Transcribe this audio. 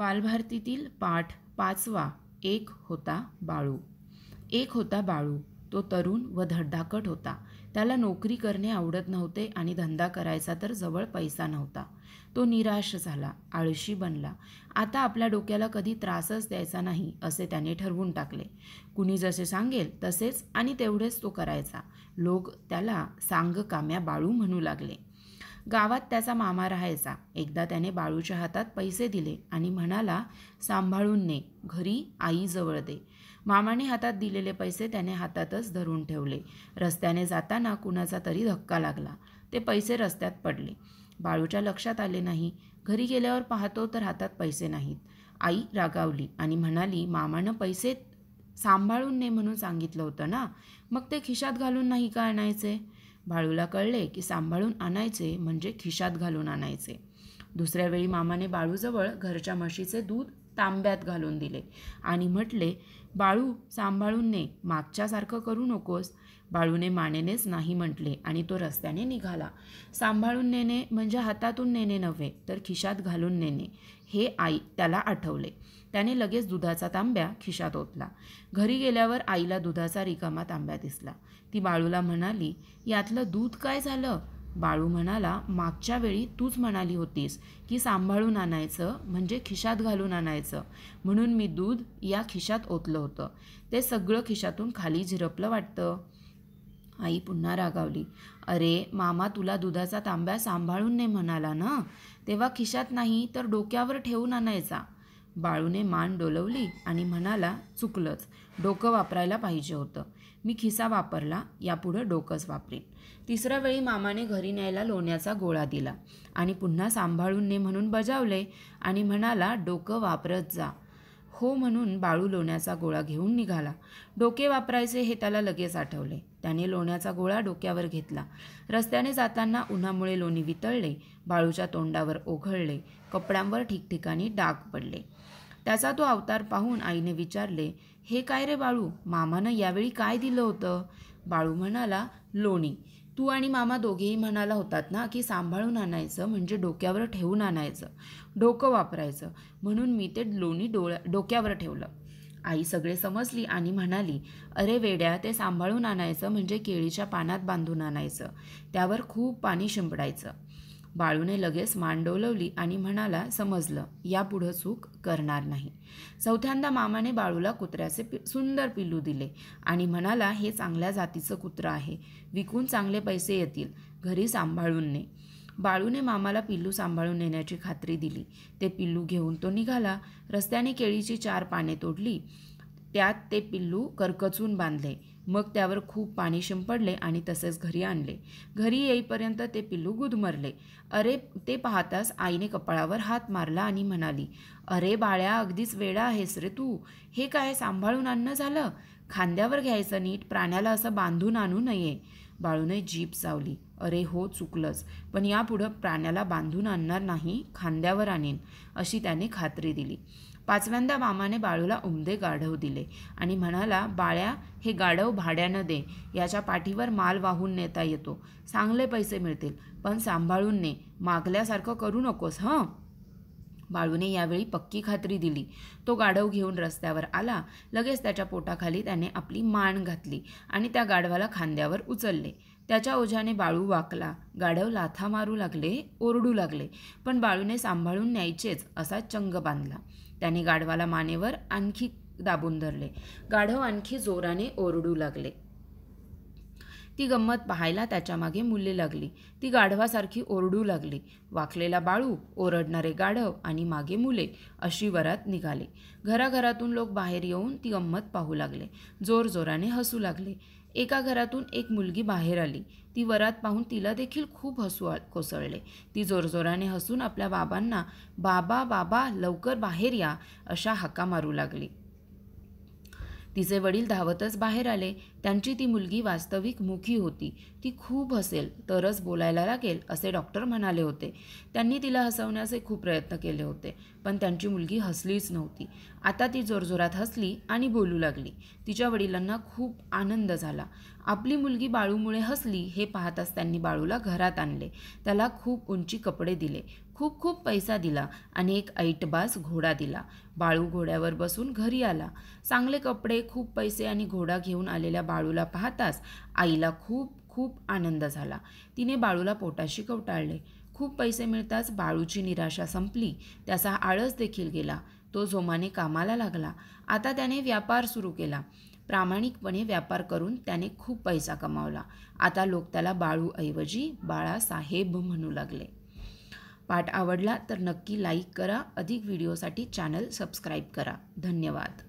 बालभारतीतील पाठ पाचवा एक होता बाळू एक होता बाळू तो तरुण व धडधाकट होता त्याला नोकरी करणे आवडत नव्हते आणि धंदा करायचा तर जवळ पैसा नव्हता तो निराश झाला आळशी बनला आता आपल्या डोक्याला कधी त्रासच द्यायचा नाही असे त्याने ठरवून टाकले कुणी जसे सांगेल तसेच आणि तेवढेच तो करायचा लोक त्याला सांगकाम्या बाळू म्हणू लागले गावात त्याचा मामा राहायचा एकदा त्याने बाळूच्या हातात पैसे दिले आणि म्हणाला सांभाळून ने घरी आई जवळ दे मामाने हातात दिलेले पैसे त्याने हातातच धरून ठेवले रस्त्याने जाताना कुणाचा तरी धक्का लागला ते पैसे रस्त्यात पडले बाळूच्या लक्षात आले नाही घरी गेल्यावर पाहतो तर हातात पैसे नाहीत आई रागावली आणि म्हणाली मामानं पैसे सांभाळून ने म्हणून सांगितलं होतं ना मग ते खिशात घालून नाही का आणायचे बाळूला कळले की सांभाळून आणायचे म्हणजे खिशात घालून आणायचे दुसऱ्या वेळी मामाने बाळूजवळ घरच्या म्हशीचे दूध तांब्यात घालून दिले आणि म्हटले बाळू सांभाळून ने मागच्यासारखं करू नकोस बाळूने मानेनेच नाही म्हटले आणि तो रस्त्याने निघाला सांभाळून नेणे म्हणजे हातातून नेणे नव्हे तर खिशात घालून नेणे हे आई त्याला आठवले त्याने लगेच दुधाचा तांब्या खिशात ओतला घरी गेल्यावर आईला दुधाचा रिकामा तांब्या दिसला ती बाळूला म्हणाली यातलं दूध काय झालं बाळू म्हणाला मागच्या वेळी तूच म्हणाली होतीस की सांभाळून आणायचं म्हणजे खिशात घालून आणायचं म्हणून मी दूध या खिशात ओतलं होतं ते सगळं खिशातून खाली झिरपलं वाटतं आई पुन्हा रागावली अरे मामा तुला दुधाचा तांब्या सांभाळून नाही म्हणाला ना तेव्हा खिशात नाही तर डोक्यावर ठेवून आणायचा बाळूने मान डोलवली आणि म्हणाला चुकलंच डोकं वापरायला पाहिजे होतं मी खिसा वापरला यापुढं डोकंच वापरीन तिसऱ्या वेळी मामाने घरी न्यायला लोण्याचा गोळा दिला आणि पुन्हा सांभाळून ने म्हणून बजावले आणि म्हणाला डोकं वापरत जा हो म्हणून बाळू लोण्याचा गोळा घेऊन निघाला डोके वापरायचे हे त्याला लगेच आठवले त्याने लोण्याचा गोळा डोक्यावर घेतला रस्त्याने जाताना उन्हामुळे लोणी वितळले बाळूच्या तोंडावर ओघळले कपड्यांवर ठिकठिकाणी डाग पडले त्याचा तो अवतार पाहून आईने विचारले हे काय रे बाळू मामानं यावेळी काय दिलं होतं बाळू म्हणाला लोणी तू आणि मामा दोघेही म्हणाला होतात ना की सांभाळून आणायचं म्हणजे डोक्यावर ठेवून आणायचं डोकं वापरायचं म्हणून मी ते लोणी डोळ्या डोक्यावर ठेवलं आई सगळे समजली आणि म्हणाली अरे वेड्या ते सांभाळून आणायचं म्हणजे केळीच्या पानात बांधून आणायचं त्यावर खूप पाणी शिंपडायचं बाळूने लगेच मांडवलवली आणि म्हणाला समजलं यापुढं चूक करणार नाही चौथ्यांदा मामाने बाळूला कुत्र्याचे पि सुंदर पिल्लू दिले आणि म्हणाला हे चांगल्या जातीचं कुत्रं आहे विकून चांगले पैसे येतील घरी सांभाळून ने बाळूने मामाला पिल्लू सांभाळून नेण्याची खात्री दिली ते पिल्लू घेऊन तो निघाला रस्त्याने केळीची चार पाने तोडली त्यात ते पिल्लू करकचून बांधले मग त्यावर खूप पाणी शिंपडले आणि तसेच घरी आणले घरी येईपर्यंत ते पिल्लू गुदमरले अरे ते पाहताच आईने कपाळावर हात मारला आणि म्हणाली अरे बाळ्या अगदीच वेळा आहेस रे तू हे काय सांभाळून आणणं झालं खांद्यावर घ्यायचं नीट प्राण्याला असं बांधून आणू नये बाळूने जीप चावली अरे हो चुकलंच पण यापुढं प्राण्याला बांधून आणणार नाही खांद्यावर आणेन अशी त्याने खात्री दिली पाचव्यांदा मामाने बाळूला उमदे गाढव दिले आणि म्हणाला बाळ्या हे गाढव भाड्यानं दे याच्या पाठीवर माल वाहून नेता येतो चांगले पैसे मिळतील पण सांभाळून ने मागल्यासारखं करू नकोस हं बाळूने यावेळी पक्की खात्री दिली तो गाढव घेऊन रस्त्यावर आला लगेच त्याच्या पोटाखाली त्याने आपली मान घातली आणि त्या गाढवाला खांद्यावर उचलले त्याच्या ओझ्याने बाळू वाकला गाढव लाथा मारू लागले ओरडू लागले पण बाळूने सांभाळून न्यायचेच असा चंग बांधला त्याने गाढवाला मानेवर आणखी दाबून धरले गाढव आणखी जोराने ओरडू लागले ती गंमत पाहायला त्याच्यामागे मुले लागली ती गाढवासारखी ओरडू लागली वाकलेला बाळू ओरडणारे गाढव आणि मागे मुले अशी वरात निघाली घराघरातून लोक बाहेर येऊन ती गंमत पाहू लागले जोरजोराने हसू लागले एका घरातून एक मुलगी बाहेर आली ती वरात पाहून तिला देखील खूप हसू कोसळले ती जोरजोराने हसून आपल्या बाबांना बाबा बाबा लवकर बाहेर या अशा हका मारू लागली तिचे वडील धावतच बाहेर आले त्यांची ती मुलगी वास्तविक मुखी होती ती खूप हसेल तरच बोलायला लागेल असे डॉक्टर म्हणाले होते त्यांनी तिला हसवण्याचे खूप प्रयत्न केले होते पण त्यांची मुलगी हसलीच नव्हती आता ती जोरजोरात हसली आणि बोलू लागली तिच्या वडिलांना खूप आनंद झाला आपली मुलगी बाळूमुळे हसली हे पाहताच त्यांनी बाळूला घरात आणले त्याला खूप उंची कपडे दिले खूप खूप पैसा दिला आणि एक ऐटबास घोडा दिला बाळू घोड्यावर बसून घरी आला चांगले कपडे खूप पैसे आणि घोडा घेऊन आलेल्या बाळूला पाहताच आईला खूप खूप आनंद झाला तिने बाळूला पोटाशी कवटाळले खूप पैसे मिळताच बाळूची निराशा संपली त्याचा आळस देखील गेला तो जोमाने कामाला लागला आता त्याने व्यापार सुरू केला प्रामाणिकपणे व्यापार करून त्याने खूप पैसा कमावला आता लोक त्याला बाळूऐवजी बाळासाहेब म्हणू लागले पाठ आवडला तर नक्की लाईक करा अधिक व्हिडिओसाठी चॅनल सबस्क्राईब करा धन्यवाद